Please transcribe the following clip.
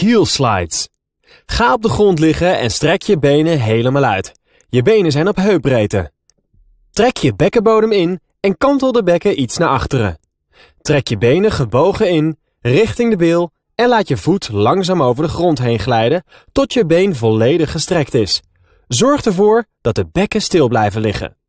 Heel slides. Ga op de grond liggen en strek je benen helemaal uit. Je benen zijn op heupbreedte. Trek je bekkenbodem in en kantel de bekken iets naar achteren. Trek je benen gebogen in, richting de bil en laat je voet langzaam over de grond heen glijden tot je been volledig gestrekt is. Zorg ervoor dat de bekken stil blijven liggen.